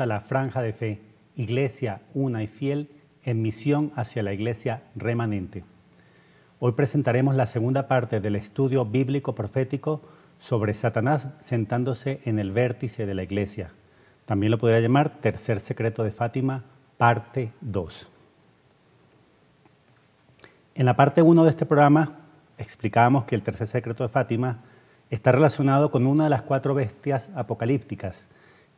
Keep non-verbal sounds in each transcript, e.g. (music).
a la Franja de Fe, Iglesia una y fiel en misión hacia la Iglesia remanente. Hoy presentaremos la segunda parte del estudio bíblico profético sobre Satanás sentándose en el vértice de la Iglesia. También lo podría llamar Tercer Secreto de Fátima, parte 2. En la parte 1 de este programa explicábamos que el tercer secreto de Fátima está relacionado con una de las cuatro bestias apocalípticas,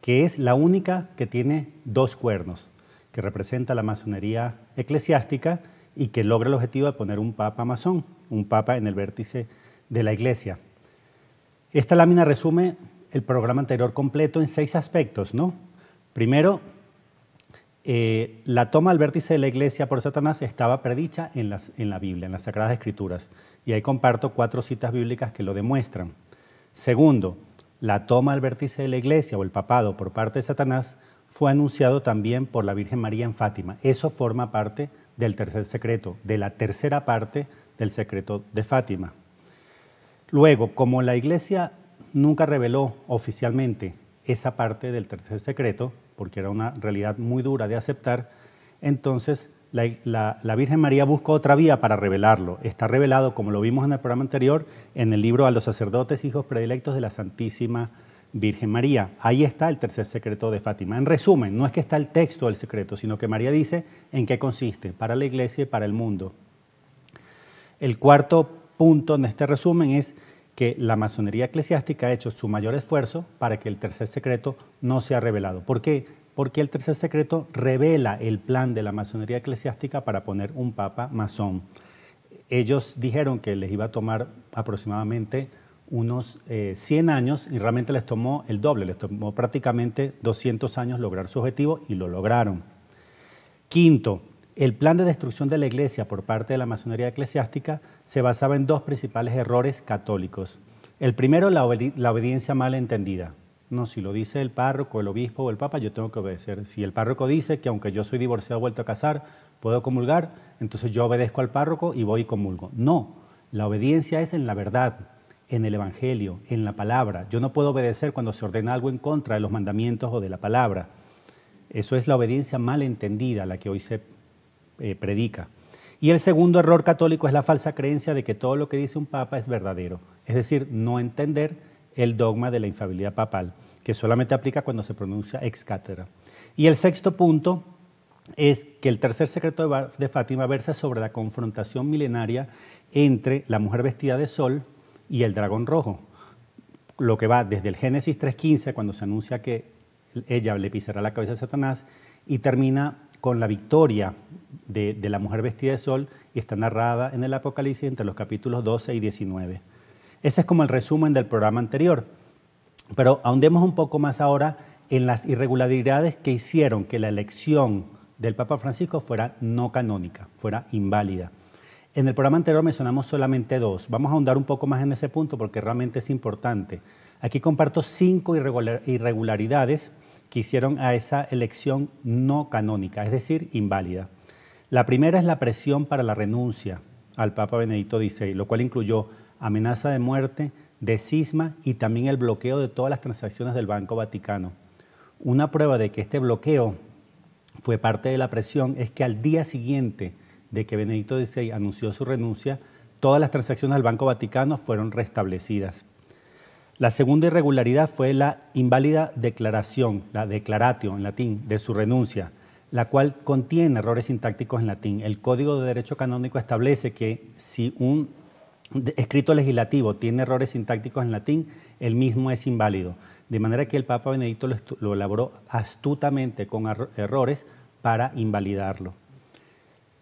que es la única que tiene dos cuernos, que representa la masonería eclesiástica y que logra el objetivo de poner un papa masón, un papa en el vértice de la iglesia. Esta lámina resume el programa anterior completo en seis aspectos, ¿no? Primero, eh, la toma al vértice de la iglesia por Satanás estaba predicha en, en la Biblia, en las Sagradas Escrituras, y ahí comparto cuatro citas bíblicas que lo demuestran. Segundo, la toma al vértice de la iglesia o el papado por parte de Satanás fue anunciado también por la Virgen María en Fátima. Eso forma parte del tercer secreto, de la tercera parte del secreto de Fátima. Luego, como la iglesia nunca reveló oficialmente esa parte del tercer secreto, porque era una realidad muy dura de aceptar, entonces la, Virgen María buscó otra vía para revelarlo. Está revelado, como lo vimos en el programa anterior, en el libro a los sacerdotes, hijos predilectos de la Santísima Virgen María. Ahí está el tercer secreto de Fátima. En resumen, no es que está el texto del secreto, sino que María dice en qué consiste para la iglesia y para el mundo. El cuarto punto en este resumen es que la masonería eclesiástica ha hecho su mayor esfuerzo para que el tercer secreto no sea revelado. ¿Por qué? porque el tercer secreto revela el plan de la masonería eclesiástica para poner un papa masón. Ellos dijeron que les iba a tomar aproximadamente unos 100 eh, años y realmente les tomó el doble, les tomó prácticamente 200 años lograr su objetivo y lo lograron. Quinto, el plan de destrucción de la iglesia por parte de la masonería eclesiástica se basaba en dos principales errores católicos. El primero, la obediencia mal entendida no, si lo dice el párroco, el obispo o el papa, yo tengo que obedecer. Si el párroco dice que aunque yo soy divorciado, vuelto a casar, puedo comulgar, entonces yo obedezco al párroco y voy y comulgo. No, la obediencia es en la verdad, en el Evangelio, en la palabra. Yo no puedo obedecer cuando se ordena algo en contra de los mandamientos o de la palabra. Eso es la obediencia mal entendida, la que hoy se eh, predica. Y el segundo error católico es la falsa creencia de que todo lo que dice un papa es verdadero. Es decir, no entender el dogma de la infabilidad papal, que solamente aplica cuando se pronuncia ex cátedra. Y el sexto punto es que el tercer secreto de Fátima versa sobre la confrontación milenaria entre la mujer vestida de sol y el dragón rojo, lo que va desde el Génesis 3.15, cuando se anuncia que ella le pisará la cabeza a Satanás, y termina con la victoria de la mujer vestida de sol, y está narrada en el Apocalipsis entre los capítulos 12 y 19. Ese es como el resumen del programa anterior. Pero ahondemos un poco más ahora en las irregularidades que hicieron que la elección del Papa Francisco fuera no canónica, fuera inválida. En el programa anterior mencionamos solamente dos. Vamos a ahondar un poco más en ese punto porque realmente es importante. Aquí comparto cinco irregularidades que hicieron a esa elección no canónica, es decir, inválida. La primera es la presión para la renuncia al Papa Benedicto XVI, lo cual incluyó amenaza de muerte, de cisma y también el bloqueo de todas las transacciones del Banco Vaticano. Una prueba de que este bloqueo fue parte de la presión es que al día siguiente de que Benedicto XVI anunció su renuncia, todas las transacciones del Banco Vaticano fueron restablecidas. La segunda irregularidad fue la inválida declaración, la declaratio en latín, de su renuncia, la cual contiene errores sintácticos en latín. El Código de Derecho Canónico establece que si un escrito legislativo tiene errores sintácticos en latín, el mismo es inválido. De manera que el Papa Benedicto lo, elaboró astutamente con errores para invalidarlo.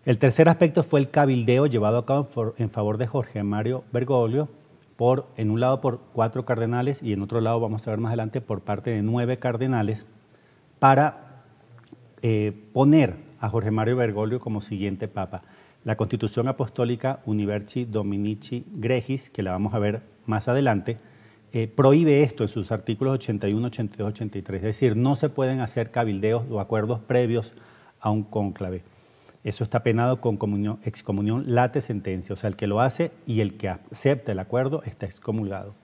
El tercer aspecto fue el cabildeo llevado a cabo en favor de Jorge Mario Bergoglio, por, en un lado por cuatro cardenales y en otro lado, vamos a ver más adelante, por parte de nueve cardenales, para eh, poner a Jorge Mario Bergoglio como siguiente papa la Constitución Apostólica Universi Dominici Gregis, que la vamos a ver más adelante, eh, prohíbe esto en sus artículos 81, 82, 83. Es decir, no se pueden hacer cabildeos o acuerdos previos a un cónclave. Eso está penado con excomunión late sentencia, o sea, el que lo hace y el que acepta el acuerdo está excomulgado.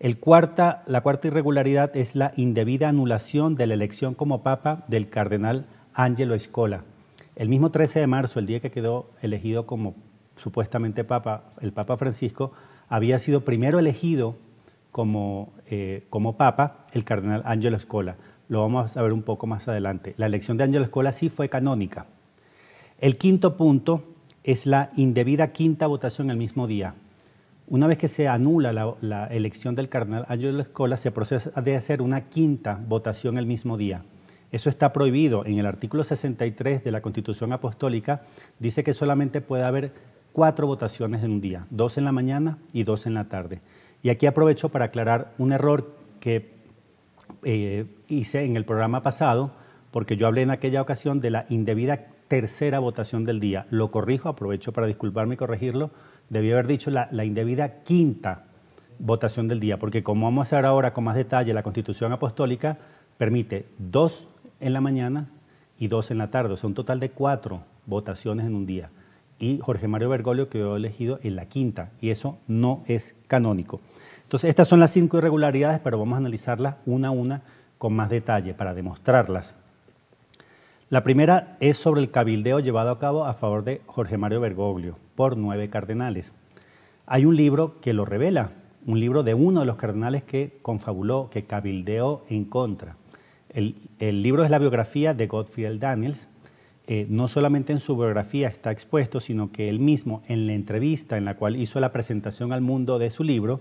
El cuarta, la cuarta irregularidad es la indebida anulación de la elección como papa del cardenal Angelo Escola, el mismo 13 de marzo, el día que quedó elegido como supuestamente papa, el Papa Francisco, había sido primero elegido como, eh, papa el cardenal Angelo Escola. Lo vamos a ver un poco más adelante. La elección de Angelo Escola sí fue canónica. El quinto punto es la indebida quinta votación el mismo día. Una vez que se anula la, la elección del cardenal Angelo Escola, se procesa de hacer una quinta votación el mismo día. Eso está prohibido. En el artículo 63 de la Constitución Apostólica dice que solamente puede haber cuatro votaciones en un día, dos en la mañana y dos en la tarde. Y aquí aprovecho para aclarar un error que eh, hice en el programa pasado, porque yo hablé en aquella ocasión de la indebida tercera votación del día. Lo corrijo, aprovecho para disculparme y corregirlo. Debí haber dicho la, la indebida quinta votación del día, porque como vamos a ver ahora con más detalle, la Constitución Apostólica permite dos en la mañana y dos en la tarde, o sea, un total de cuatro votaciones en un día. Y Jorge Mario Bergoglio quedó elegido en la quinta, y eso no es canónico. Entonces, estas son las cinco irregularidades, pero vamos a analizarlas una a una con más detalle para demostrarlas. La primera es sobre el cabildeo llevado a cabo a favor de Jorge Mario Bergoglio por nueve cardenales. Hay un libro que lo revela, un libro de uno de los cardenales que confabuló, que cabildeó en contra. El, libro es la biografía de Godfrey Daniels. Eh, no solamente en su biografía está expuesto, sino que él mismo, en la entrevista en la cual hizo la presentación al mundo de su libro,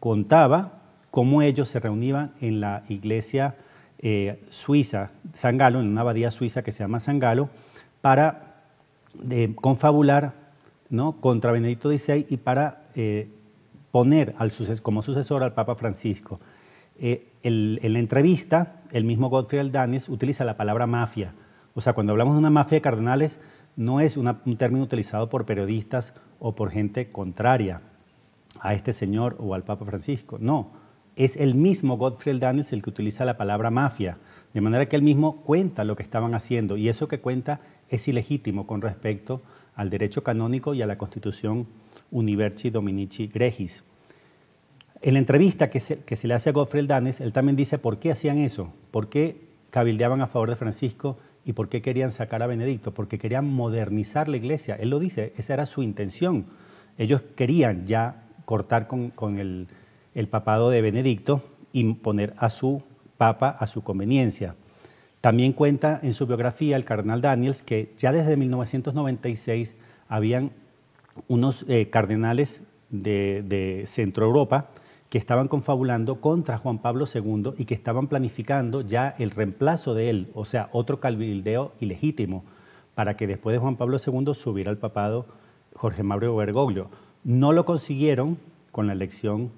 contaba cómo ellos se reunían en la iglesia eh, suiza, San Galo, en una abadía suiza que se llama San Galo, para eh, confabular contra Benedicto XVI y para poner como sucesor al Papa Francisco. Eh, en la entrevista, el mismo Godfrey Daniels utiliza la palabra mafia. O sea, cuando hablamos de una mafia de cardenales, no es un término utilizado por periodistas o por gente contraria a este señor o al Papa Francisco. No, es el mismo Godfrey Daniels el que utiliza la palabra mafia, de manera que él mismo cuenta lo que estaban haciendo y eso que cuenta es ilegítimo con respecto al derecho canónico y a la Constitución Universi Dominici Gregis. En la entrevista que se, le hace a Godfrey Danes, él también dice por qué hacían eso, por qué cabildeaban a favor de Francisco y por qué querían sacar a Benedicto, porque querían modernizar la iglesia. Él lo dice, esa era su intención. Ellos querían ya cortar con, el, papado de Benedicto y poner a su papa a su conveniencia. También cuenta en su biografía el cardenal Daniels que ya desde 1996 habían unos eh, cardenales de, de, Centro Europa que estaban confabulando contra Juan Pablo II y que estaban planificando ya el reemplazo de él, o sea, otro calvildeo ilegítimo, para que después de Juan Pablo II subiera al papado Jorge Mario Bergoglio. No lo consiguieron con la elección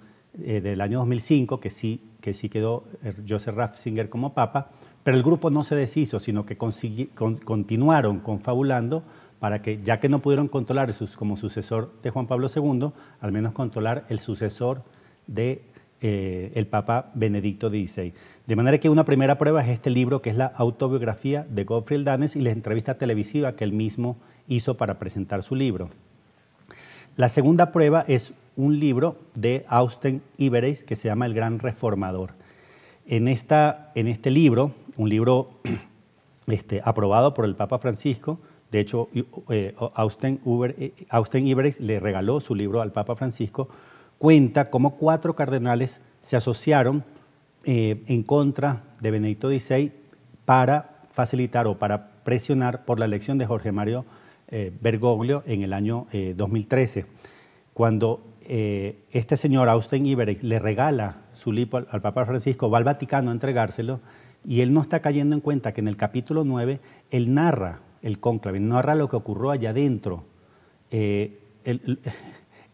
eh, del año 2005, que sí, que sí quedó eh, Joseph Ratzinger como papa, pero el grupo no se deshizo, sino que continuaron confabulando para que, ya que no pudieron controlar como sucesor de Juan Pablo II, al menos controlar el sucesor de eh, el Papa Benedicto XVI. De manera que una primera prueba es este libro que es la autobiografía de Godfrey Danes y la entrevista televisiva que él mismo hizo para presentar su libro. La segunda prueba es un libro de Austen Iberes, que se llama El Gran Reformador. En, esta, en este libro, un libro (clears throat) este, aprobado por el Papa Francisco, de hecho, eh, Austen, Uber, eh, le regaló su libro al Papa Francisco, cuenta cómo cuatro cardenales se asociaron eh, en contra de Benedicto XVI para facilitar o para presionar por la elección de Jorge Mario eh, Bergoglio en el año 2013, eh, cuando este señor Austin Iberich, le regala su lipo al, Papa Francisco, va al Vaticano a entregárselo y él no está cayendo en cuenta que en el capítulo 9 él narra el cónclave, narra lo que ocurrió allá adentro.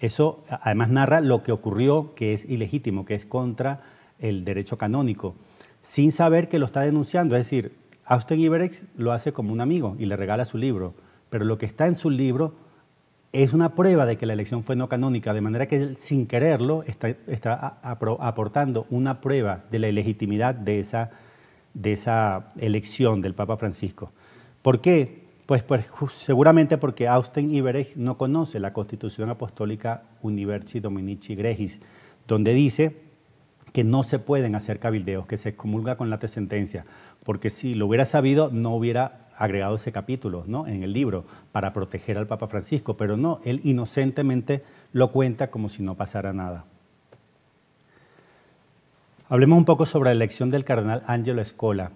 Eso además narra lo que ocurrió, que es ilegítimo, que es contra el derecho canónico, sin saber que lo está denunciando. Es decir, Austin Iberex lo hace como un amigo y le regala su libro, pero lo que está en su libro es una prueba de que la elección fue no canónica, de manera que él, sin quererlo, está, aportando una prueba de la ilegitimidad de esa, de esa elección del Papa Francisco. ¿Por qué? Pues, pues seguramente porque Austen Iberich no conoce la Constitución Apostólica Universi Dominici Gregis, donde dice que no se pueden hacer cabildeos, que se excomulga con la sentencia, porque si lo hubiera sabido no hubiera agregado ese capítulo ¿no? en el libro para proteger al Papa Francisco, pero no, él inocentemente lo cuenta como si no pasara nada. Hablemos un poco sobre la elección del cardenal Angelo Escola.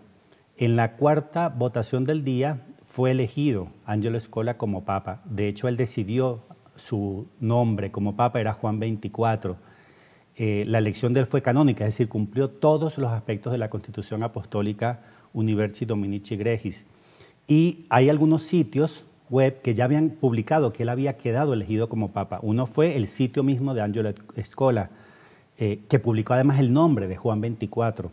En la cuarta votación del día, fue elegido Angelo Escola como papa. De hecho, él decidió su nombre como papa, era Juan 24. Eh, la elección de él fue canónica, es decir, cumplió todos los aspectos de la constitución apostólica Universi Dominici Gregis. Y hay algunos sitios web que ya habían publicado que él había quedado elegido como papa. Uno fue el sitio mismo de Angelo Escola eh, que publicó además el nombre de Juan 24.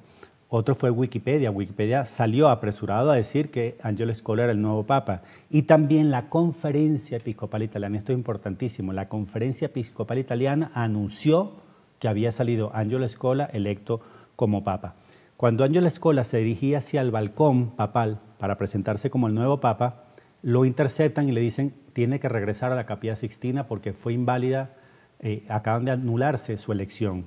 Otro fue Wikipedia. Wikipedia salió apresurado a decir que Angelo Scola era el nuevo papa. Y también la conferencia episcopal italiana, esto es importantísimo, la conferencia episcopal italiana anunció que había salido Angelo Scola electo como papa. Cuando Angelo Scola se dirigía hacia el balcón papal para presentarse como el nuevo papa, lo interceptan y le dicen tiene que regresar a la capilla sixtina porque fue inválida, eh, acaban de anularse su elección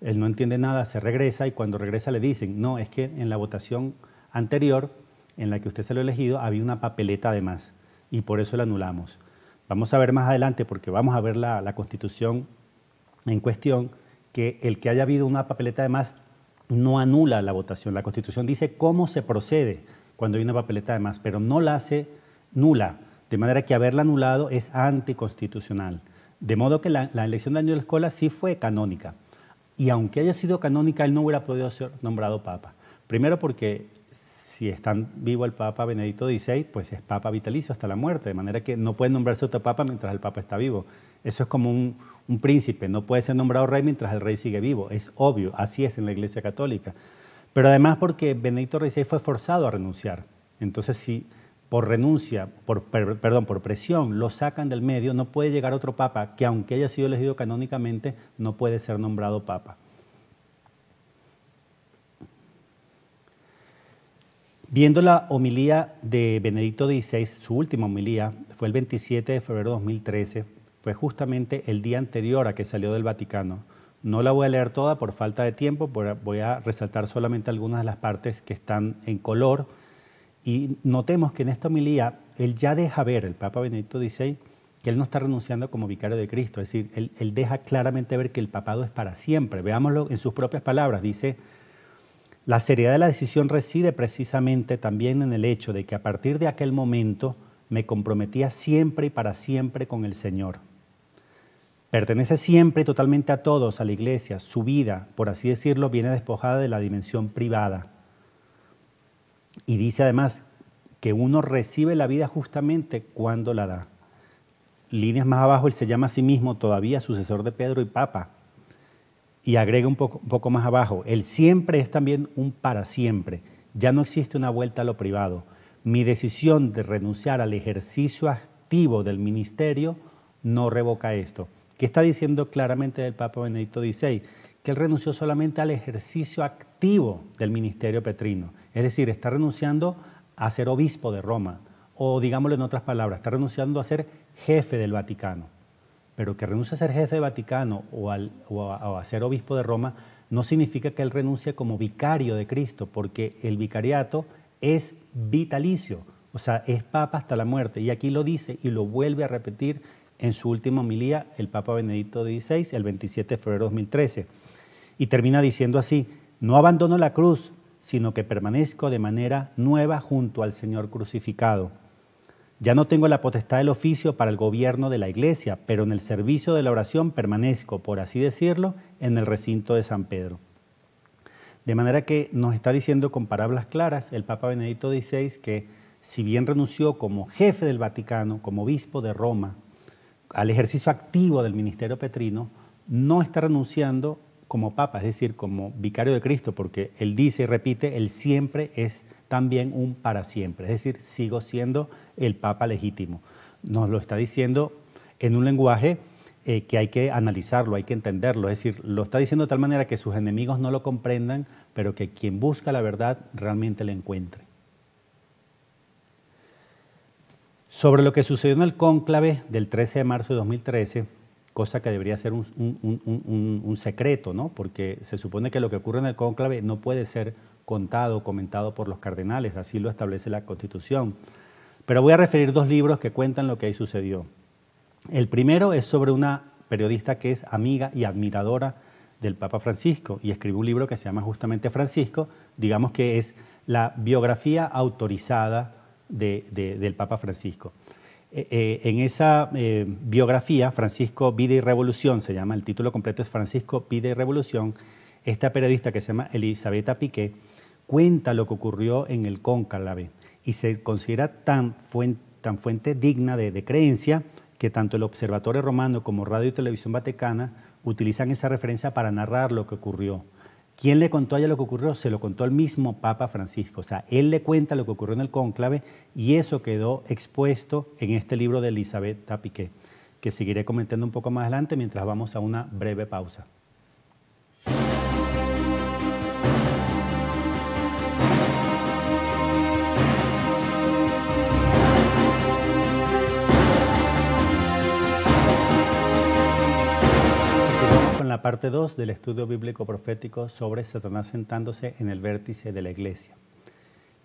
él no entiende nada, se regresa y cuando regresa le dicen, no, es que en la votación anterior en la que usted se lo ha elegido había una papeleta de más y por eso la anulamos. Vamos a ver más adelante, porque vamos a ver la, constitución en cuestión, que el que haya habido una papeleta de más no anula la votación. La constitución dice cómo se procede cuando hay una papeleta de más, pero no la hace nula. De manera que haberla anulado es anticonstitucional. De modo que la, elección de año de la escuela sí fue canónica y aunque haya sido canónica, él no hubiera podido ser nombrado papa. Primero porque si está vivo el Papa Benedicto XVI, pues es Papa vitalicio hasta la muerte, de manera que no puede nombrarse otro Papa mientras el Papa está vivo. Eso es como un, príncipe, no puede ser nombrado rey mientras el rey sigue vivo, es obvio, así es en la Iglesia Católica. Pero además porque Benedicto XVI fue forzado a renunciar. Entonces, sí por renuncia, por, perdón, por presión, lo sacan del medio, no puede llegar otro papa que aunque haya sido elegido canónicamente, no puede ser nombrado papa. Viendo la homilía de Benedicto XVI, su última homilía, fue el 27 de febrero de 2013, fue justamente el día anterior a que salió del Vaticano. No la voy a leer toda por falta de tiempo, voy a resaltar solamente algunas de las partes que están en color y notemos que en esta homilía él ya deja ver, el Papa Benedicto XVI, que él no está renunciando como vicario de Cristo, es decir, él, él deja claramente ver que el papado es para siempre. Veámoslo en sus propias palabras, dice, la seriedad de la decisión reside precisamente también en el hecho de que a partir de aquel momento me comprometía siempre y para siempre con el Señor. Pertenece siempre y totalmente a todos, a la iglesia. Su vida, por así decirlo, viene despojada de la dimensión privada y dice además que uno recibe la vida justamente cuando la da. Líneas más abajo, él se llama a sí mismo todavía sucesor de Pedro y Papa. Y agrega un poco, más abajo, el siempre es también un para siempre. Ya no existe una vuelta a lo privado. Mi decisión de renunciar al ejercicio activo del ministerio no revoca esto. ¿Qué está diciendo claramente el Papa Benedicto XVI? Que él renunció solamente al ejercicio activo del ministerio petrino es decir, está renunciando a ser obispo de Roma, o digámoslo en otras palabras, está renunciando a ser jefe del Vaticano. Pero que renuncie a ser jefe del Vaticano o, a, ser obispo de Roma no significa que él renuncie como vicario de Cristo, porque el vicariato es vitalicio, o sea, es papa hasta la muerte. Y aquí lo dice y lo vuelve a repetir en su última homilía el Papa Benedicto XVI el 27 de febrero de 2013. Y termina diciendo así, no abandono la cruz, sino que permanezco de manera nueva junto al Señor crucificado. Ya no tengo la potestad del oficio para el gobierno de la iglesia, pero en el servicio de la oración permanezco, por así decirlo, en el recinto de San Pedro. De manera que nos está diciendo con palabras claras el Papa Benedicto XVI que si bien renunció como jefe del Vaticano, como obispo de Roma, al ejercicio activo del ministerio petrino, no está renunciando como papa, es decir, como vicario de Cristo, porque él dice y repite, él siempre es también un para siempre, es decir, sigo siendo el papa legítimo. Nos lo está diciendo en un lenguaje eh, que hay que analizarlo, hay que entenderlo, es decir, lo está diciendo de tal manera que sus enemigos no lo comprendan, pero que quien busca la verdad realmente la encuentre. Sobre lo que sucedió en el cónclave del 13 de marzo de 2013, cosa que debería ser un, secreto, ¿no? porque se supone que lo que ocurre en el cónclave no puede ser contado, comentado por los cardenales, así lo establece la Constitución. Pero voy a referir dos libros que cuentan lo que ahí sucedió. El primero es sobre una periodista que es amiga y admiradora del Papa Francisco y escribió un libro que se llama justamente Francisco, digamos que es la biografía autorizada del Papa Francisco. Eh, eh, en esa eh, biografía, Francisco Vida y Revolución, se llama, el título completo es Francisco Vida y Revolución, esta periodista que se llama Elisabetta Piqué cuenta lo que ocurrió en el cónclave y se considera tan fuente, digna de creencia que tanto el Observatorio Romano como Radio y Televisión Vaticana utilizan esa referencia para narrar lo que ocurrió. ¿Quién le contó a ella lo que ocurrió? Se lo contó el mismo Papa Francisco. O sea, él le cuenta lo que ocurrió en el cónclave y eso quedó expuesto en este libro de Elizabeth Tapiqué, que seguiré comentando un poco más adelante mientras vamos a una breve pausa. la parte 2 del estudio bíblico profético sobre Satanás sentándose en el vértice de la iglesia.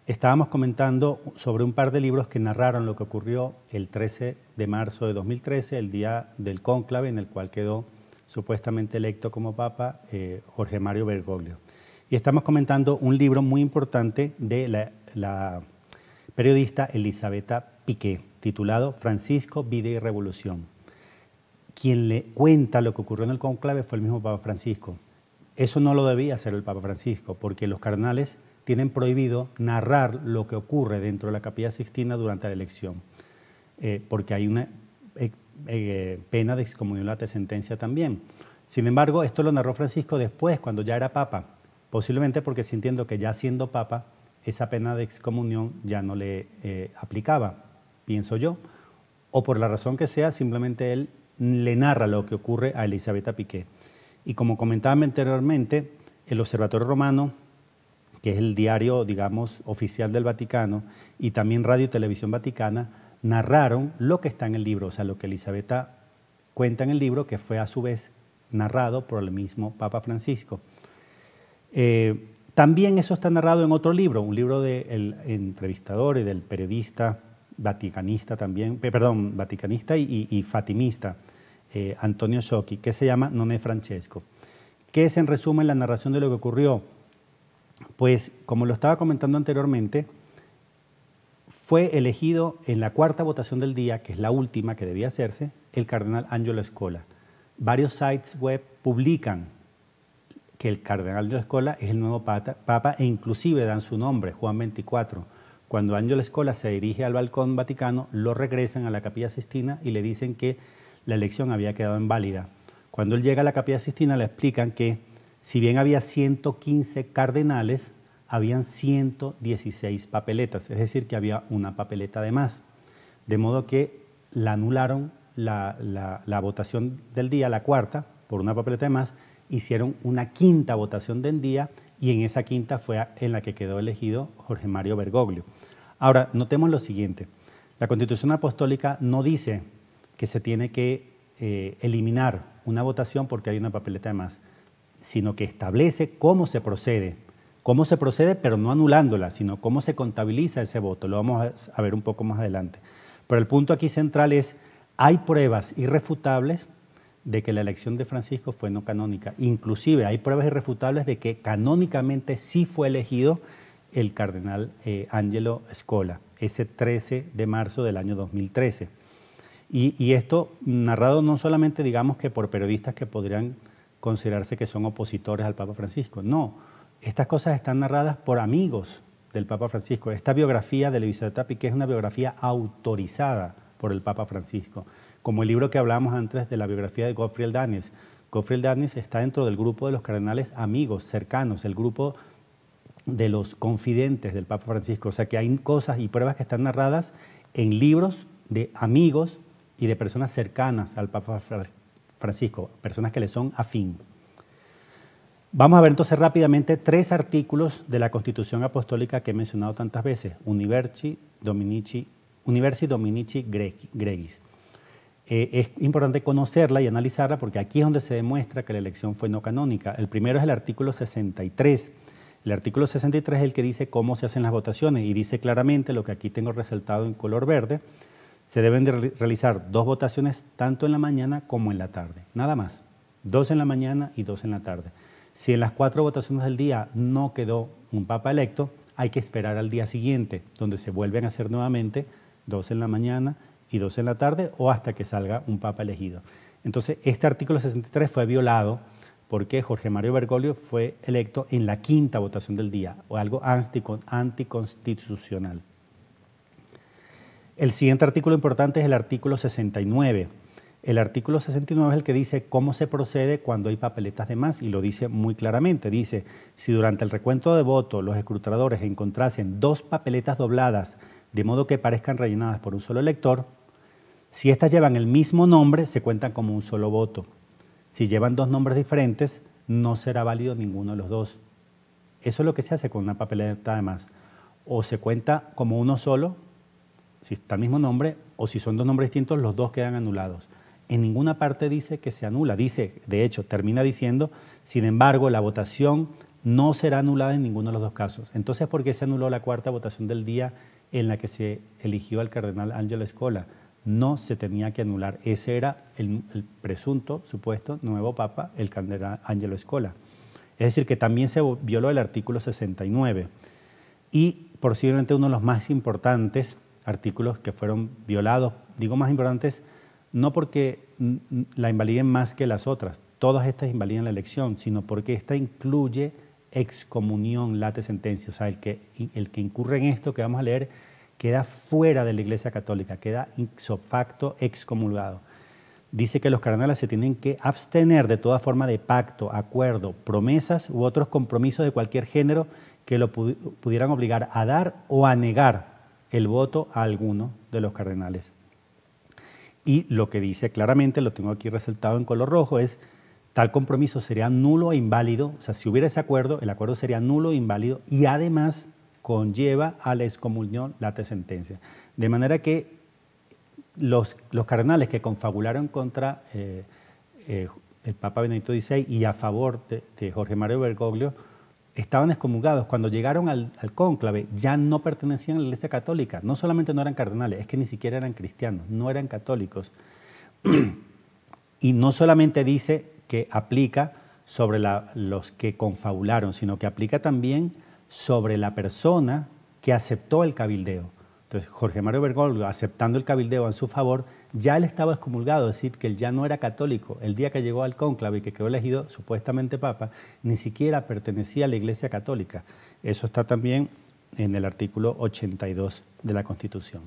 Estábamos comentando sobre un par de libros que narraron lo que ocurrió el 13 de marzo de 2013, el día del cónclave en el cual quedó supuestamente electo como papa eh, Jorge Mario Bergoglio. Y estamos comentando un libro muy importante de la, la periodista Elisabetta Piqué, titulado Francisco, Vida y Revolución quien le cuenta lo que ocurrió en el conclave fue el mismo Papa Francisco. Eso no lo debía hacer el Papa Francisco, porque los cardenales tienen prohibido narrar lo que ocurre dentro de la capilla sixtina durante la elección, eh, porque hay una eh, eh, pena de excomunión de sentencia también. Sin embargo, esto lo narró Francisco después, cuando ya era papa, posiblemente porque sintiendo que ya siendo papa, esa pena de excomunión ya no le aplicaba, pienso yo, o por la razón que sea, simplemente él le narra lo que ocurre a Elisabetta Piqué. Y como comentaba anteriormente, el Observatorio Romano, que es el diario, digamos, oficial del Vaticano, y también Radio y Televisión Vaticana, narraron lo que está en el libro, o sea, lo que Elisabetta cuenta en el libro, que fue a su vez narrado por el mismo Papa Francisco. Eh, también eso está narrado en otro libro, un libro del entrevistador y del periodista vaticanista también, eh, perdón, vaticanista y fatimista, eh, Antonio Sciocchi, que se llama Noné Francesco. ¿Qué es en resumen la narración de lo que ocurrió? Pues, como lo estaba comentando anteriormente, fue elegido en la cuarta votación del día, que es la última que debía hacerse, el cardenal Angelo Escola. Varios sites web publican que el cardenal Angelo Escola es el nuevo papa e inclusive dan su nombre, Juan 24. Cuando Angelo Escola se dirige al balcón vaticano, lo regresan a la capilla Sistina y le dicen que la elección había quedado inválida. Cuando él llega a la capilla Sistina le explican que si bien había 115 cardenales, habían 116 papeletas, es decir, que había una papeleta de más. De modo que la anularon la, votación del día, la cuarta, por una papeleta de más, hicieron una quinta votación del día y en esa quinta fue en la que quedó elegido Jorge Mario Bergoglio. Ahora, notemos lo siguiente. La Constitución Apostólica no dice que se tiene que eh, eliminar una votación porque hay una papeleta de más, sino que establece cómo se procede, cómo se procede, pero no anulándola, sino cómo se contabiliza ese voto. Lo vamos a ver un poco más adelante. Pero el punto aquí central es, hay pruebas irrefutables de que la elección de Francisco fue no canónica. Inclusive hay pruebas irrefutables de que canónicamente sí fue elegido el cardenal eh, Angelo ese 13 de marzo del año 2013. Y, esto narrado no solamente, digamos, que por periodistas que podrían considerarse que son opositores al Papa Francisco, no, estas cosas están narradas por amigos del Papa Francisco. Esta biografía de tapi ...que es una biografía autorizada por el Papa Francisco, como el libro que hablábamos antes de la biografía de Gottfried Daniels. Gottfried Daniels está dentro del grupo de los cardenales amigos, cercanos, el grupo de los confidentes del Papa Francisco. O sea que hay cosas y pruebas que están narradas en libros de amigos y de personas cercanas al Papa Francisco, personas que le son afín. Vamos a ver entonces rápidamente tres artículos de la Constitución Apostólica que he mencionado tantas veces, Universi Dominici, Universi Dominici Gregis. Eh, es importante conocerla y analizarla porque aquí es donde se demuestra que la elección fue no canónica. El primero es el artículo 63. El artículo 63 es el que dice cómo se hacen las votaciones y dice claramente lo que aquí tengo resaltado en color verde, se deben realizar dos votaciones tanto en la mañana como en la tarde, nada más. Dos en la mañana y dos en la tarde. Si en las cuatro votaciones del día no quedó un papa electo, hay que esperar al día siguiente, donde se vuelven a hacer nuevamente dos en la mañana y dos en la tarde o hasta que salga un papa elegido. Entonces, este artículo 63 fue violado porque Jorge Mario Bergoglio fue electo en la quinta votación del día, o algo anticonstitucional. El siguiente artículo importante es el artículo 69. El artículo 69 es el que dice cómo se procede cuando hay papeletas de más y lo dice muy claramente. Dice, si durante el recuento de votos los escrutadores encontrasen dos papeletas dobladas de modo que parezcan rellenadas por un solo elector, si éstas llevan el mismo nombre, se cuentan como un solo voto. Si llevan dos nombres diferentes, no será válido ninguno de los dos. Eso es lo que se hace con una papeleta de más. O se cuenta como uno solo si está el mismo nombre o si son dos nombres distintos, los dos quedan anulados. En ninguna parte dice que se anula, dice, de hecho, termina diciendo, sin embargo, la votación no será anulada en ninguno de los dos casos. Entonces, ¿por qué se anuló la cuarta votación del día en la que se eligió al cardenal Ángelo Escola? No se tenía que anular. Ese era el, presunto, supuesto, nuevo papa, el cardenal Ángelo Escola. Es decir, que también se violó el artículo 69. Y posiblemente uno de los más importantes artículos que fueron violados. Digo más importantes no porque la invaliden más que las otras, todas estas invalidan la elección, sino porque esta incluye excomunión, late sentencia. O sea, el que, el que incurre en esto que vamos a leer queda fuera de la Iglesia Católica, queda ipso facto excomulgado. Dice que los cardenales se tienen que abstener de toda forma de pacto, acuerdo, promesas u otros compromisos de cualquier género que lo pudieran obligar a dar o a negar el voto a alguno de los cardenales. Y lo que dice claramente, lo tengo aquí resaltado en color rojo, es tal compromiso sería nulo e inválido, o sea, si hubiera ese acuerdo, el acuerdo sería nulo e inválido y además conlleva a la excomunión la sentencia. De manera que los, cardenales que confabularon contra eh, eh, el Papa Benedicto XVI y a favor de Jorge Mario Bergoglio, estaban excomulgados. Cuando llegaron al, cónclave, ya no pertenecían a la Iglesia Católica. No solamente no eran cardenales, es que ni siquiera eran cristianos, no eran católicos. (clears throat) y no solamente dice que aplica sobre los que confabularon, sino que aplica también sobre la persona que aceptó el cabildeo. Entonces, Jorge Mario Bergoglio, aceptando el cabildeo en su favor, ya él estaba excomulgado, es decir, que él ya no era católico. El día que llegó al cónclave y que quedó elegido supuestamente papa, ni siquiera pertenecía a la Iglesia Católica. Eso está también en el artículo 82 de la Constitución.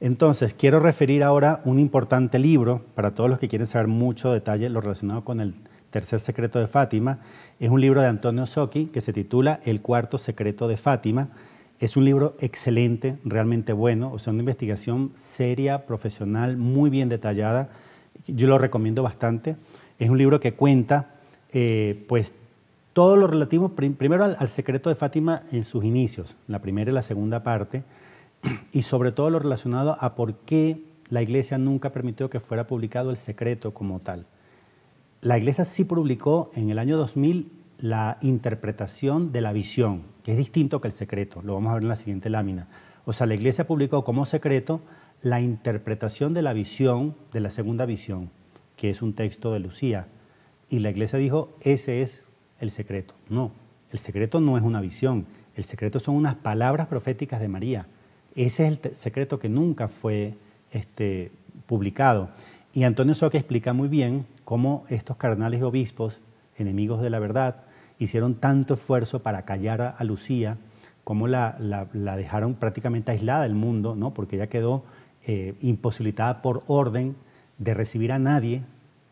Entonces, quiero referir ahora un importante libro para todos los que quieren saber mucho detalle lo relacionado con el tercer secreto de Fátima. Es un libro de Antonio Socchi que se titula El cuarto secreto de Fátima es un libro excelente, realmente bueno, o sea, una investigación seria, profesional, muy bien detallada. Yo lo recomiendo bastante. Es un libro que cuenta, eh, pues, todo lo relativo, primero al, secreto de Fátima en sus inicios, la primera y la segunda parte, (clears throat) y sobre todo lo relacionado a por qué la Iglesia nunca permitió que fuera publicado el secreto como tal. La Iglesia sí publicó en el año 2000 la interpretación de la visión, que es distinto que el secreto, lo vamos a ver en la siguiente lámina. O sea, la Iglesia publicó como secreto la interpretación de la visión, de la segunda visión, que es un texto de Lucía. Y la Iglesia dijo, ese es el secreto. No, el secreto no es una visión, el secreto son unas palabras proféticas de María. Ese es el secreto que nunca fue este, publicado. Y Antonio Soque explica muy bien cómo estos cardenales y obispos, enemigos de la verdad, hicieron tanto esfuerzo para callar a, Lucía, como la, dejaron prácticamente aislada del mundo, ¿no? porque ella quedó eh, imposibilitada por orden de recibir a nadie,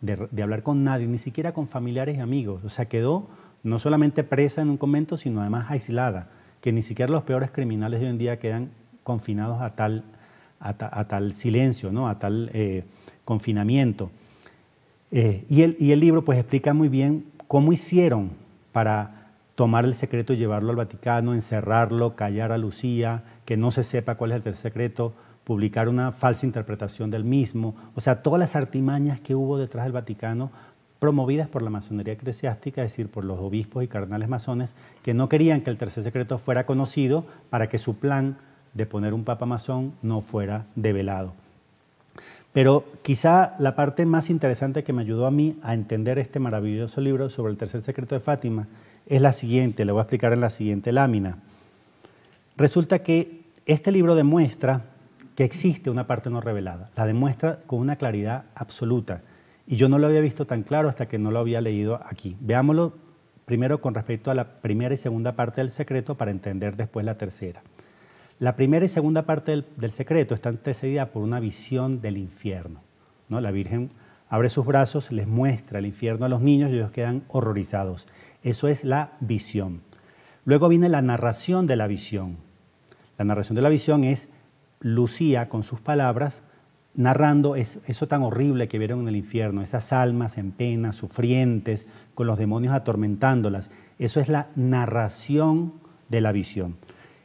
de, hablar con nadie, ni siquiera con familiares y amigos. O sea, quedó no solamente presa en un convento, sino además aislada, que ni siquiera los peores criminales de hoy en día quedan confinados a tal, a tal silencio, ¿no? a tal eh, confinamiento. Eh, y, el, y el libro pues explica muy bien cómo hicieron para tomar el secreto y llevarlo al Vaticano, encerrarlo, callar a Lucía, que no se sepa cuál es el tercer secreto, publicar una falsa interpretación del mismo. O sea, todas las artimañas que hubo detrás del Vaticano promovidas por la masonería eclesiástica, es decir, por los obispos y cardenales masones, que no querían que el tercer secreto fuera conocido para que su plan de poner un papa masón no fuera develado. Pero quizá la parte más interesante que me ayudó a mí a entender este maravilloso libro sobre el tercer secreto de Fátima es la siguiente, le voy a explicar en la siguiente lámina. Resulta que este libro demuestra que existe una parte no revelada, la demuestra con una claridad absoluta. Y yo no lo había visto tan claro hasta que no lo había leído aquí. Veámoslo primero con respecto a la primera y segunda parte del secreto para entender después la tercera. La primera y segunda parte del, secreto está antecedida por una visión del infierno. ¿no? La Virgen abre sus brazos, les muestra el infierno a los niños y ellos quedan horrorizados. Eso es la visión. Luego viene la narración de la visión. La narración de la visión es Lucía con sus palabras narrando eso tan horrible que vieron en el infierno, esas almas en pena, sufrientes, con los demonios atormentándolas. Eso es la narración de la visión.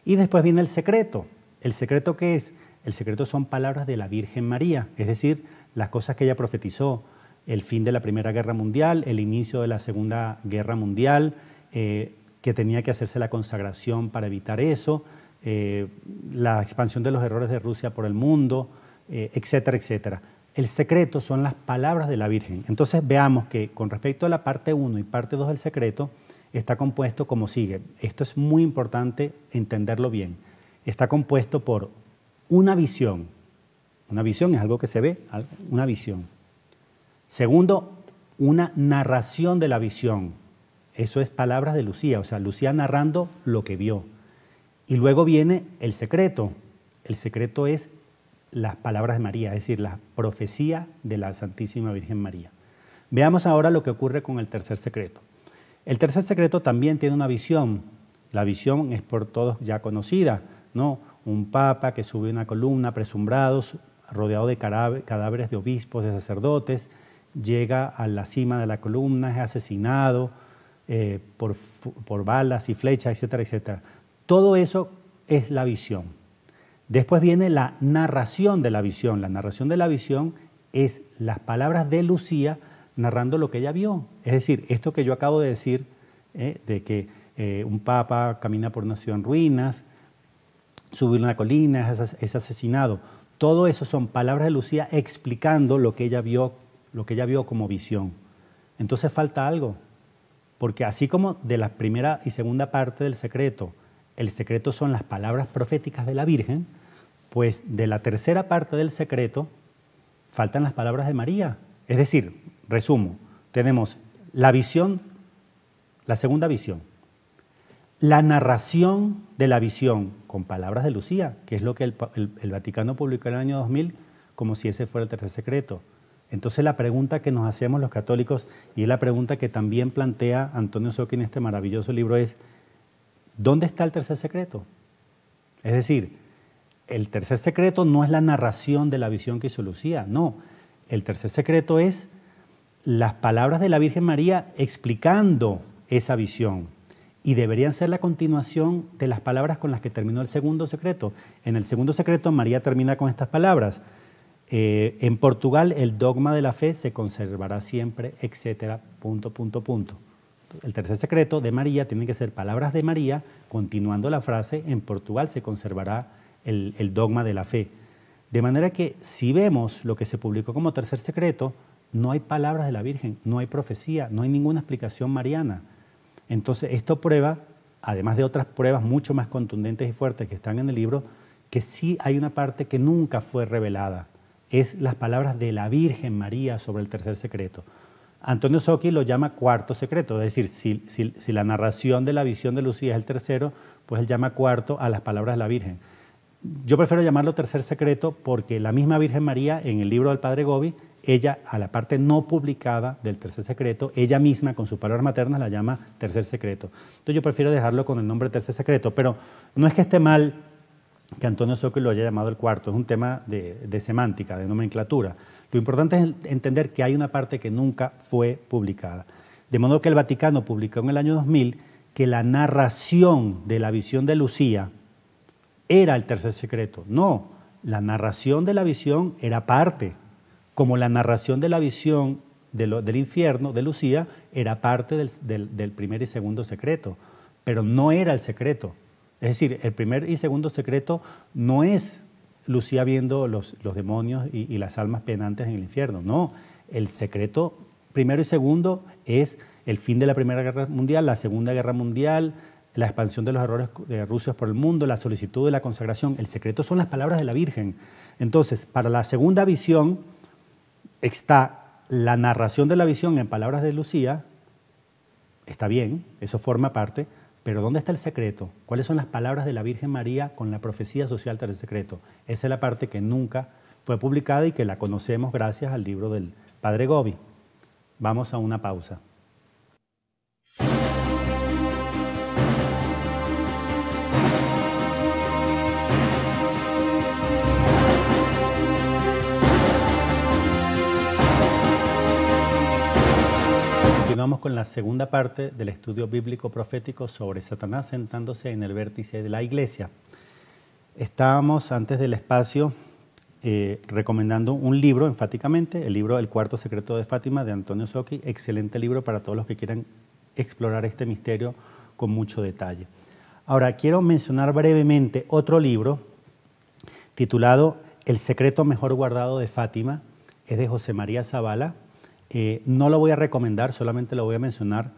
Y después viene el secreto. ¿El secreto qué es? El secreto son palabras de la Virgen María, es decir, las cosas que ella profetizó, el fin de la Primera Guerra Mundial, el inicio de la Segunda Guerra Mundial, eh, que tenía que hacerse la consagración para evitar eso, eh, la expansión de los errores de Rusia por el mundo, eh, etcétera, etcétera. El secreto son las palabras de la Virgen. Entonces veamos que con respecto a la parte 1 y parte 2 del secreto, está compuesto como sigue. Esto es muy importante entenderlo bien. Está compuesto por una visión. Una visión es algo que se ve, una visión. Segundo, una narración de la visión. Eso es palabras de Lucía, o sea, Lucía narrando lo que vio. Y luego viene el secreto. El secreto es las palabras de María, es decir, la profecía de la Santísima Virgen María. Veamos ahora lo que ocurre con el tercer secreto. El tercer secreto también tiene una visión. La visión es por todos ya conocida, ¿no? Un papa que sube una columna, presumbrados, rodeado de cadáveres de obispos, de sacerdotes, llega a la cima de la columna, es asesinado eh, por, por balas y flechas, etcétera, etcétera. Todo eso es la visión. Después viene la narración de la visión. La narración de la visión es las palabras de Lucía narrando lo que ella vio. Es decir, esto que yo acabo de decir, eh, de que eh, un papa camina por una ciudad en ruinas, subir una colina, es, asesinado. Todo eso son palabras de Lucía explicando lo que ella vio, lo que ella vio como visión. Entonces falta algo, porque así como de la primera y segunda parte del secreto, el secreto son las palabras proféticas de la Virgen, pues de la tercera parte del secreto faltan las palabras de María. Es decir, resumo, tenemos la visión, la segunda visión, la narración de la visión con palabras de Lucía, que es lo que el, Vaticano publicó en el año 2000 como si ese fuera el tercer secreto. Entonces la pregunta que nos hacemos los católicos y es la pregunta que también plantea Antonio Socchi en este maravilloso libro es, ¿dónde está el tercer secreto? Es decir, el tercer secreto no es la narración de la visión que hizo Lucía, no, el tercer secreto es las palabras de la Virgen María explicando esa visión y deberían ser la continuación de las palabras con las que terminó el segundo secreto. En el segundo secreto María termina con estas palabras. Eh, en Portugal el dogma de la fe se conservará siempre, etcétera, punto, punto, punto. El tercer secreto de María tiene que ser palabras de María, continuando la frase, en Portugal se conservará el, el dogma de la fe. De manera que si vemos lo que se publicó como tercer secreto, no hay palabras de la Virgen, no hay profecía, no hay ninguna explicación mariana. Entonces, esto prueba, además de otras pruebas mucho más contundentes y fuertes que están en el libro, que sí hay una parte que nunca fue revelada. Es las palabras de la Virgen María sobre el tercer secreto. Antonio Socchi lo llama cuarto secreto, es decir, si, si, la narración de la visión de Lucía es el tercero, pues él llama cuarto a las palabras de la Virgen. Yo prefiero llamarlo tercer secreto porque la misma Virgen María en el libro del Padre Gobi ella a la parte no publicada del tercer secreto, ella misma con su palabra materna la llama tercer secreto. Entonces yo prefiero dejarlo con el nombre tercer secreto, pero no es que esté mal que Antonio sokol lo haya llamado el cuarto, es un tema de, de, semántica, de nomenclatura. Lo importante es entender que hay una parte que nunca fue publicada. De modo que el Vaticano publicó en el año 2000 que la narración de la visión de Lucía era el tercer secreto. No, la narración de la visión era parte como la narración de la visión del infierno de Lucía era parte del, primer y segundo secreto, pero no era el secreto. Es decir, el primer y segundo secreto no es Lucía viendo los, demonios y, y las almas penantes en el infierno, no. El secreto primero y segundo es el fin de la Primera Guerra Mundial, la Segunda Guerra Mundial, la expansión de los errores de Rusia por el mundo, la solicitud de la consagración. El secreto son las palabras de la Virgen. Entonces, para la segunda visión, está la narración de la visión en palabras de Lucía, está bien, eso forma parte, pero ¿dónde está el secreto? ¿Cuáles son las palabras de la Virgen María con la profecía social del secreto? Esa es la parte que nunca fue publicada y que la conocemos gracias al libro del Padre Gobi. Vamos a una pausa. Continuamos con la segunda parte del estudio bíblico profético sobre Satanás sentándose en el vértice de la iglesia. Estábamos antes del espacio eh, recomendando un libro enfáticamente, el libro El cuarto secreto de Fátima de Antonio Socchi, excelente libro para todos los que quieran explorar este misterio con mucho detalle. Ahora quiero mencionar brevemente otro libro titulado El secreto mejor guardado de Fátima, es de José María Zavala eh, no lo voy a recomendar, solamente lo voy a mencionar.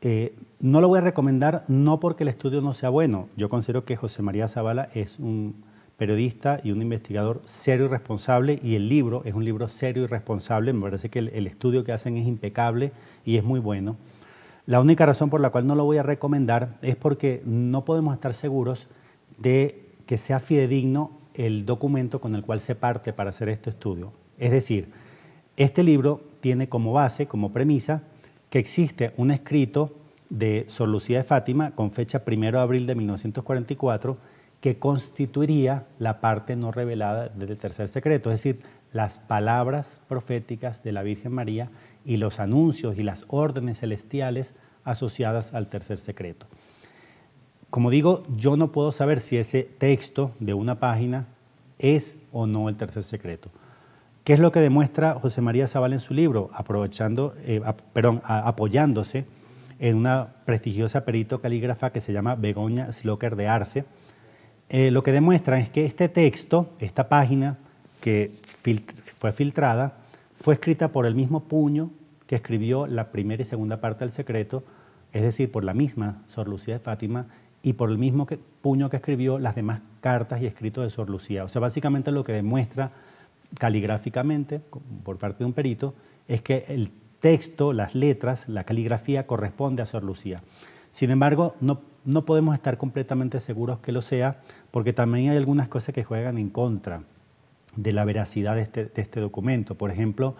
Eh, no lo voy a recomendar no porque el estudio no sea bueno. Yo considero que José María Zavala es un periodista y un investigador serio y responsable y el libro es un libro serio y responsable. Me parece que el estudio que hacen es impecable y es muy bueno. La única razón por la cual no lo voy a recomendar es porque no podemos estar seguros de que sea fidedigno el documento con el cual se parte para hacer este estudio. Es decir, este libro tiene como base, como premisa, que existe un escrito de Sor Lucía de Fátima con fecha 1 de abril de 1944 que constituiría la parte no revelada del tercer secreto, es decir, las palabras proféticas de la Virgen María y los anuncios y las órdenes celestiales asociadas al tercer secreto. Como digo, yo no puedo saber si ese texto de una página es o no el tercer secreto. ¿Qué es lo que demuestra José María Zabal en su libro? Aprovechando, eh, apoyándose en una prestigiosa perito calígrafa que se llama Begoña Slocker de Arce. Eh, lo que demuestra es que este texto, esta página que fue filtrada, fue escrita por el mismo puño que escribió la primera y segunda parte del secreto, es decir, por la misma Sor Lucía de Fátima y por el mismo puño que escribió las demás cartas y escritos de Sor Lucía. O sea, básicamente lo que demuestra caligráficamente por parte de un perito es que el texto, las letras, la caligrafía corresponde a Sor Lucía. Sin embargo, no, podemos estar completamente seguros que lo sea porque también hay algunas cosas que juegan en contra de la veracidad de este, este documento. Por ejemplo,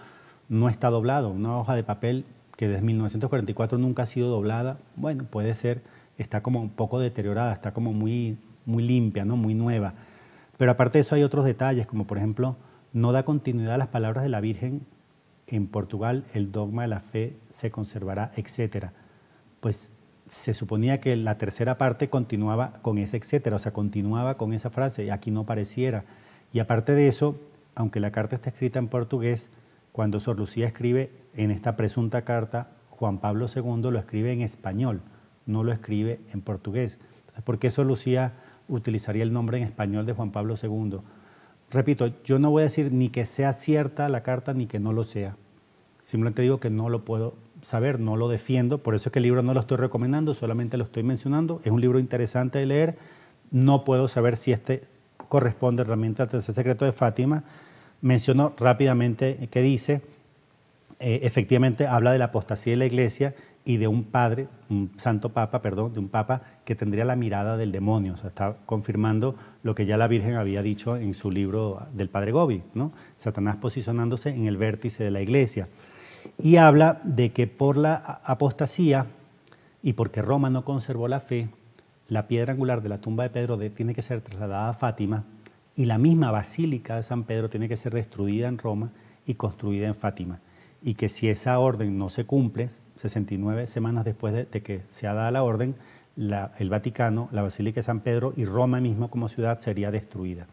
no está doblado. Una hoja de papel que desde 1944 nunca ha sido doblada, bueno, puede ser, está como un poco deteriorada, está como muy, muy limpia, ¿no? muy nueva. Pero aparte de eso hay otros detalles, como por ejemplo no da continuidad a las palabras de la Virgen, en Portugal el dogma de la fe se conservará, etc. Pues se suponía que la tercera parte continuaba con ese etcétera, o sea, continuaba con esa frase, y aquí no pareciera. Y aparte de eso, aunque la carta está escrita en portugués, cuando Sor Lucía escribe en esta presunta carta, Juan Pablo II lo escribe en español, no lo escribe en portugués. Entonces, ¿Por qué Sor Lucía utilizaría el nombre en español de Juan Pablo II? Repito, yo no voy a decir ni que sea cierta la carta ni que no lo sea. Simplemente digo que no lo puedo saber, no lo defiendo, por eso es que el libro no lo estoy recomendando, solamente lo estoy mencionando. Es un libro interesante de leer, no puedo saber si este corresponde realmente al tercer secreto de Fátima. Menciono rápidamente que dice, eh, efectivamente habla de la apostasía de la iglesia y de un padre, un santo papa, perdón, de un papa que tendría la mirada del demonio. O sea, está confirmando lo que ya la Virgen había dicho en su libro del Padre Gobi, ¿no? Satanás posicionándose en el vértice de la iglesia. Y habla de que por la apostasía y porque Roma no conservó la fe, la piedra angular de la tumba de Pedro tiene que ser trasladada a Fátima y la misma basílica de San Pedro tiene que ser destruida en Roma y construida en Fátima y que si esa orden no se cumple, 69 semanas después de, que se ha dado la orden, el Vaticano, la Basílica de San Pedro y Roma mismo como ciudad sería destruida.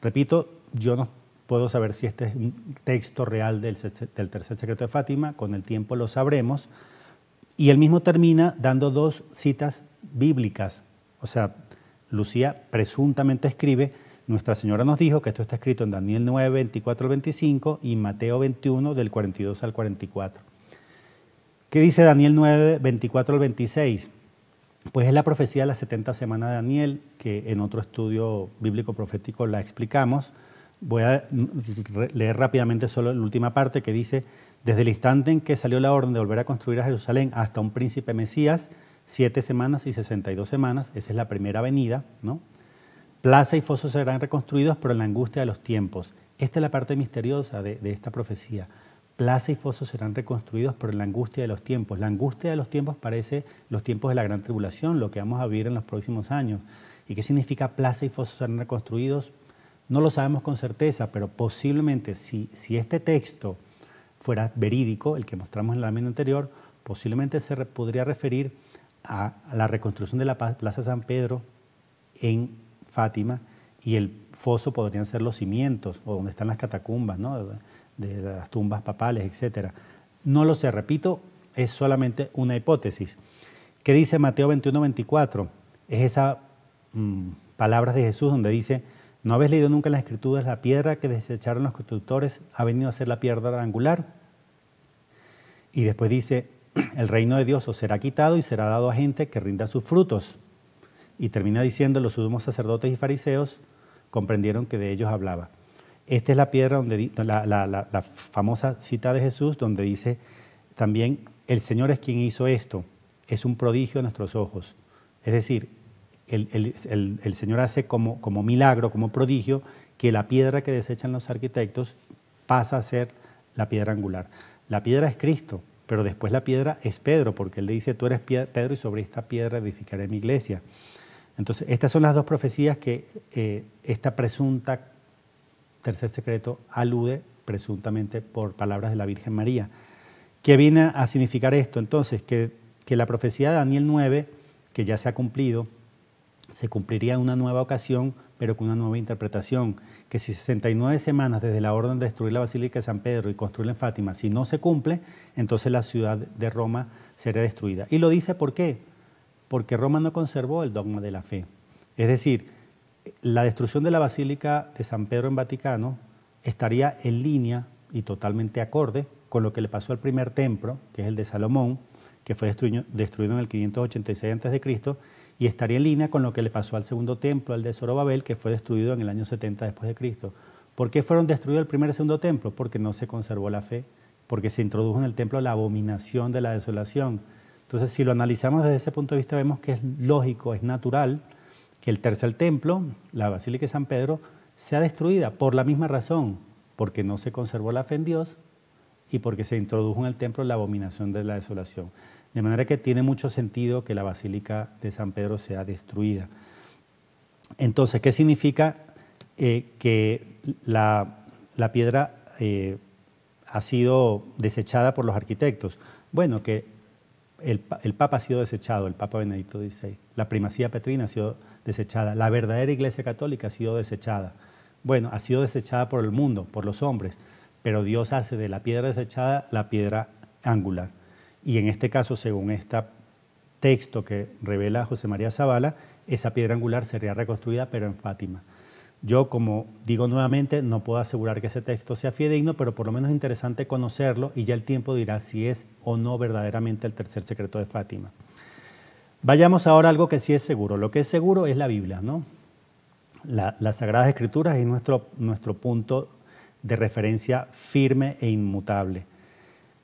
Repito, yo no puedo saber si este es un texto real del, del tercer secreto de Fátima, con el tiempo lo sabremos, y él mismo termina dando dos citas bíblicas, o sea, Lucía presuntamente escribe, nuestra Señora nos dijo que esto está escrito en Daniel 9, 24 al 25 y Mateo 21 del 42 al 44. ¿Qué dice Daniel 9, 24 al 26? Pues es la profecía de las 70 semanas de Daniel, que en otro estudio bíblico profético la explicamos. Voy a leer rápidamente solo la última parte que dice, desde el instante en que salió la orden de volver a construir a Jerusalén hasta un príncipe Mesías, siete semanas y 62 semanas, esa es la primera venida, ¿no? Plaza y fosos serán reconstruidos, por la angustia de los tiempos. Esta es la parte misteriosa de, esta profecía. Plaza y fosos serán reconstruidos, por la angustia de los tiempos. La angustia de los tiempos parece los tiempos de la gran tribulación, lo que vamos a vivir en los próximos años. ¿Y qué significa plaza y fosos serán reconstruidos? No lo sabemos con certeza, pero posiblemente si, si este texto fuera verídico, el que mostramos en la lámina anterior, posiblemente se podría referir a la reconstrucción de la Plaza San Pedro en Fátima, y el foso podrían ser los cimientos, o donde están las catacumbas, ¿no? de las tumbas papales, etcétera. No lo sé, repito, es solamente una hipótesis. ¿Qué dice Mateo 21, 24? Es esa mm, palabras de Jesús donde dice, ¿no habéis leído nunca en las escrituras la piedra que desecharon los constructores ha venido a ser la piedra angular? Y después dice, (clears throat) el reino de Dios os será quitado y será dado a gente que rinda sus frutos. Y termina diciendo, los sumos sacerdotes y fariseos comprendieron que de ellos hablaba. Esta es la piedra donde la, la, famosa cita de Jesús donde dice también el Señor es quien hizo esto, es un prodigio a nuestros ojos. Es decir, el, Señor hace como, como, milagro, como prodigio, que la piedra que desechan los arquitectos pasa a ser la piedra angular. La piedra es Cristo, pero después la piedra es Pedro, porque él le dice, tú eres Pedro y sobre esta piedra edificaré mi iglesia. Entonces, estas son las dos profecías que eh, esta presunta tercer secreto alude presuntamente por palabras de la Virgen María. ¿Qué viene a significar esto? Entonces, que, la profecía de Daniel 9, que ya se ha cumplido, se cumpliría en una nueva ocasión, pero con una nueva interpretación. Que si 69 semanas desde la orden de destruir la Basílica de San Pedro y construirla en Fátima, si no se cumple, entonces la ciudad de Roma será destruida. Y lo dice por qué porque Roma no conservó el dogma de la fe. Es decir, la destrucción de la Basílica de San Pedro en Vaticano estaría en línea y totalmente acorde con lo que le pasó al primer templo, que es el de Salomón, que fue destruido, en el 586 a.C., y estaría en línea con lo que le pasó al segundo templo, al de Zorobabel, que fue destruido en el año 70 después de Cristo. ¿Por qué fueron destruidos el primer y segundo templo? Porque no se conservó la fe, porque se introdujo en el templo la abominación de la desolación, entonces, si lo analizamos desde ese punto de vista, vemos que es lógico, es natural que el tercer templo, la Basílica de San Pedro, sea destruida por la misma razón, porque no se conservó la fe en Dios y porque se introdujo en el templo la abominación de la desolación. De manera que tiene mucho sentido que la Basílica de San Pedro sea destruida. Entonces, ¿qué significa eh, que la, piedra eh, ha sido desechada por los arquitectos? Bueno, que el, Papa ha sido desechado, el Papa Benedicto XVI, la primacía petrina ha sido desechada, la verdadera Iglesia Católica ha sido desechada. Bueno, ha sido desechada por el mundo, por los hombres, pero Dios hace de la piedra desechada la piedra angular. Y en este caso, según este texto que revela José María Zavala, esa piedra angular sería reconstruida, pero en Fátima. Yo, como digo nuevamente, no puedo asegurar que ese texto sea fidedigno, pero por lo menos es interesante conocerlo y ya el tiempo dirá si es o no verdaderamente el tercer secreto de Fátima. Vayamos ahora a algo que sí es seguro. Lo que es seguro es la Biblia, ¿no? las Sagradas Escrituras es nuestro, nuestro punto de referencia firme e inmutable.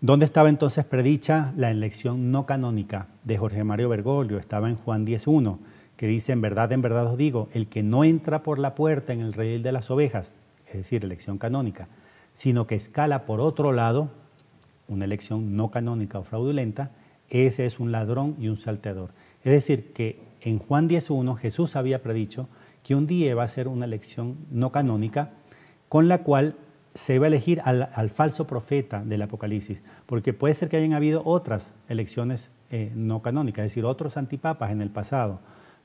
¿Dónde estaba entonces predicha la elección no canónica de Jorge Mario Bergoglio? Estaba en Juan 10.1 que dice, en verdad, en verdad os digo, el que no entra por la puerta en el redil de las ovejas, es decir, elección canónica, sino que escala por otro lado, una elección no canónica o fraudulenta, ese es un ladrón y un salteador. Es decir, que en Juan 10.1 Jesús había predicho que un día va a ser una elección no canónica con la cual se va a elegir al, falso profeta del Apocalipsis, porque puede ser que hayan habido otras elecciones eh, no canónicas, es decir, otros antipapas en el pasado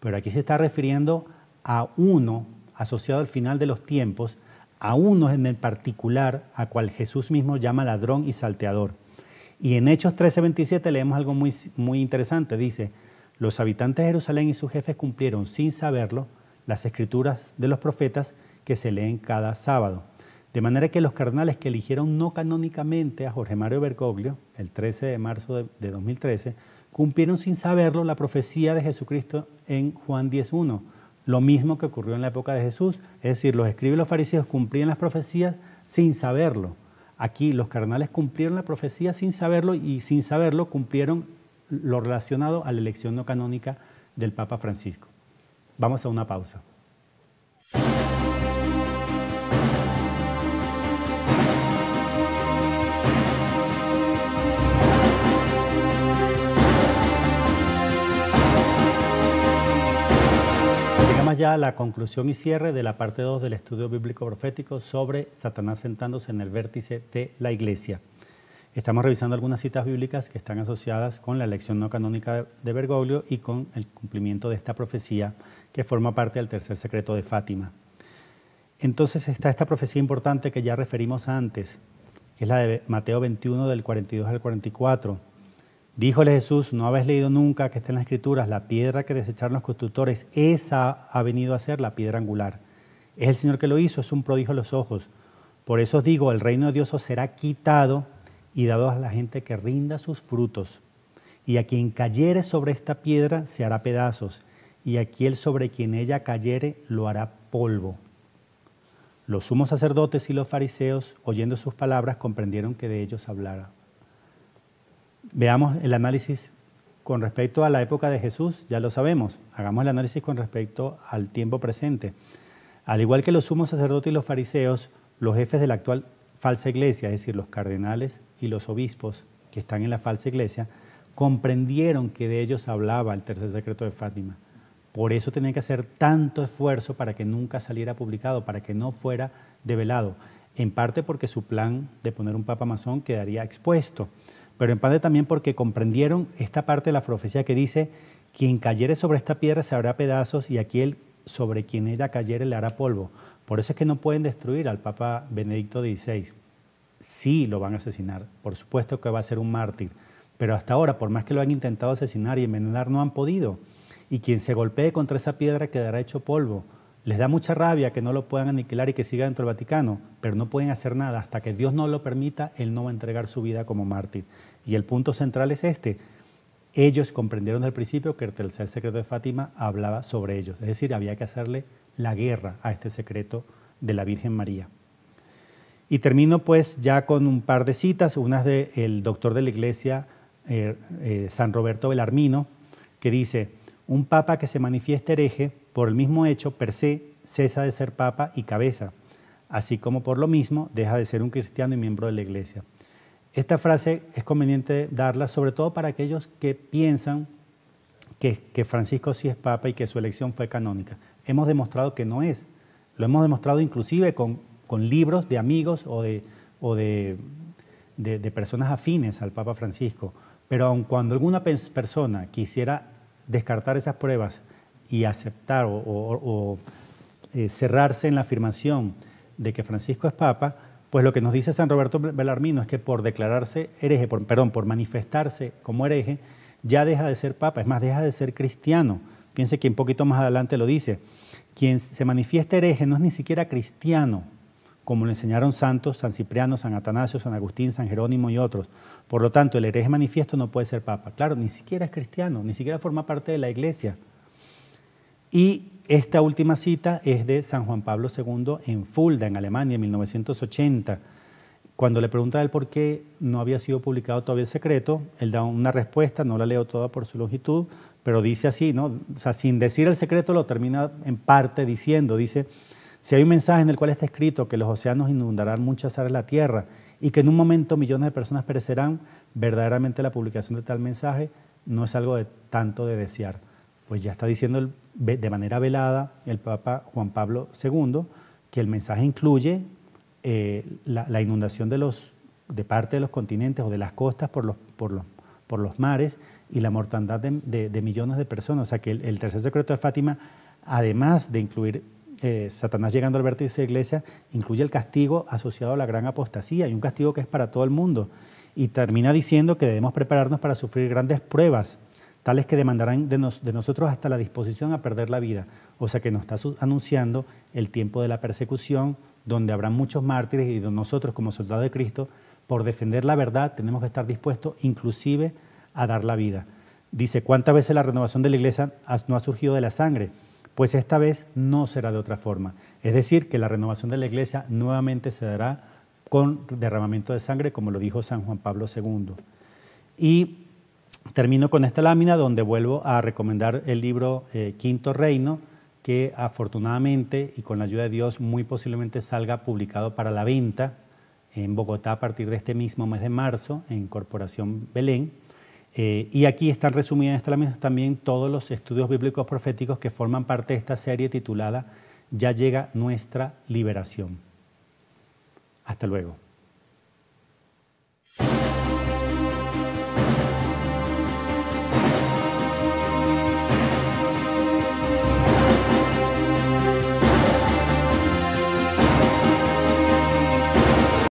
pero aquí se está refiriendo a uno asociado al final de los tiempos, a uno en el particular a cual Jesús mismo llama ladrón y salteador. Y en Hechos 13:27 leemos algo muy, interesante. Dice, los habitantes de Jerusalén y sus jefes cumplieron sin saberlo las escrituras de los profetas que se leen cada sábado. De manera que los cardenales que eligieron no canónicamente a Jorge Mario Bergoglio, el 13 de marzo de 2013, cumplieron sin saberlo la profecía de Jesucristo en Juan 10.1, lo mismo que ocurrió en la época de Jesús, es decir, los escribes y los fariseos cumplían las profecías sin saberlo. Aquí los carnales cumplieron la profecía sin saberlo y sin saberlo cumplieron lo relacionado a la elección no canónica del Papa Francisco. Vamos a una pausa. ya la conclusión y cierre de la parte 2 del estudio bíblico profético sobre Satanás sentándose en el vértice de la iglesia. Estamos revisando algunas citas bíblicas que están asociadas con la elección no canónica de Bergoglio y con el cumplimiento de esta profecía que forma parte del tercer secreto de Fátima. Entonces está esta profecía importante que ya referimos antes, que es la de Mateo 21 del 42 al 44 Díjole Jesús, no habéis leído nunca que está en las escrituras, la piedra que desecharon los constructores, esa ha venido a ser la piedra angular. Es el Señor que lo hizo, es un prodigio a los ojos. Por eso os digo, el reino de Dios os será quitado y dado a la gente que rinda sus frutos. Y a quien cayere sobre esta piedra se hará pedazos, y a aquel sobre quien ella cayere lo hará polvo. Los sumos sacerdotes y los fariseos, oyendo sus palabras, comprendieron que de ellos hablara. Veamos el análisis con respecto a la época de Jesús, ya lo sabemos. Hagamos el análisis con respecto al tiempo presente. Al igual que los sumos sacerdotes y los fariseos, los jefes de la actual falsa iglesia, es decir, los cardenales y los obispos que están en la falsa iglesia, comprendieron que de ellos hablaba el tercer secreto de Fátima. Por eso tenían que hacer tanto esfuerzo para que nunca saliera publicado, para que no fuera develado. En parte porque su plan de poner un papa masón quedaría expuesto pero en parte también porque comprendieron esta parte de la profecía que dice, quien cayere sobre esta piedra se habrá pedazos y aquel sobre quien ella cayere le hará polvo. Por eso es que no pueden destruir al Papa Benedicto XVI. Sí lo van a asesinar, por supuesto que va a ser un mártir, pero hasta ahora, por más que lo han intentado asesinar y envenenar, no han podido. Y quien se golpee contra esa piedra quedará hecho polvo. Les da mucha rabia que no lo puedan aniquilar y que siga dentro del Vaticano, pero no pueden hacer nada. Hasta que Dios no lo permita, Él no va a entregar su vida como mártir. Y el punto central es este. Ellos comprendieron desde principio que el tercer secreto de Fátima hablaba sobre ellos. Es decir, había que hacerle la guerra a este secreto de la Virgen María. Y termino pues ya con un par de citas, unas del doctor de la iglesia eh, eh, San Roberto Belarmino, que dice, un papa que se manifieste hereje por el mismo hecho, per se, cesa de ser papa y cabeza, así como por lo mismo deja de ser un cristiano y miembro de la iglesia. Esta frase es conveniente darla sobre todo para aquellos que piensan que, Francisco sí es papa y que su elección fue canónica. Hemos demostrado que no es. Lo hemos demostrado inclusive con, libros de amigos o, de personas afines al Papa Francisco. Pero aun cuando alguna persona quisiera descartar esas pruebas y aceptar o, eh, cerrarse en la afirmación de que Francisco es Papa, pues lo que nos dice San Roberto Belarmino es que por declararse hereje, por, perdón, por manifestarse como hereje, ya deja de ser Papa, es más, deja de ser cristiano. Piense que un poquito más adelante lo dice. Quien se manifiesta hereje no es ni siquiera cristiano, como lo enseñaron santos, San Cipriano, San Atanasio, San Agustín, San Jerónimo y otros. Por lo tanto, el hereje manifiesto no puede ser papa. Claro, ni siquiera es cristiano, ni siquiera forma parte de la iglesia. Y esta última cita es de San Juan Pablo II en Fulda, en Alemania, en 1980. Cuando le pregunta a él por qué no había sido publicado todavía el secreto, él da una respuesta, no la leo toda por su longitud, pero dice así, ¿no? O sea, sin decir el secreto lo termina en parte diciendo, dice, si hay un mensaje en el cual está escrito que los océanos inundarán muchas áreas de la Tierra y que en un momento millones de personas perecerán, verdaderamente la publicación de tal mensaje no es algo de tanto de desear pues ya está diciendo de manera velada el Papa Juan Pablo II que el mensaje incluye eh, la, inundación de, los, de parte de los continentes o de las costas por los, por los, por los mares y la mortandad de, millones de personas. O sea que el, tercer secreto de Fátima, además de incluir eh, Satanás llegando al vértice de la iglesia, incluye el castigo asociado a la gran apostasía y un castigo que es para todo el mundo. Y termina diciendo que debemos prepararnos para sufrir grandes pruebas tales que demandarán de, nosotros hasta la disposición a perder la vida. O sea que nos está anunciando el tiempo de la persecución, donde habrá muchos mártires y nosotros como soldados de Cristo, por defender la verdad, tenemos que estar dispuestos inclusive a dar la vida. Dice, ¿cuántas veces la renovación de la iglesia no ha surgido de la sangre? Pues esta vez no será de otra forma. Es decir, que la renovación de la iglesia nuevamente se dará con derramamiento de sangre, como lo dijo San Juan Pablo II. Y termino con esta lámina donde vuelvo a recomendar el libro eh, Quinto Reino, que afortunadamente y con la ayuda de Dios muy posiblemente salga publicado para la venta en Bogotá a partir de este mismo mes de marzo en Corporación Belén. Eh, y aquí están resumidas en esta lámina también todos los estudios bíblicos proféticos que forman parte de esta serie titulada Ya llega nuestra liberación. Hasta luego.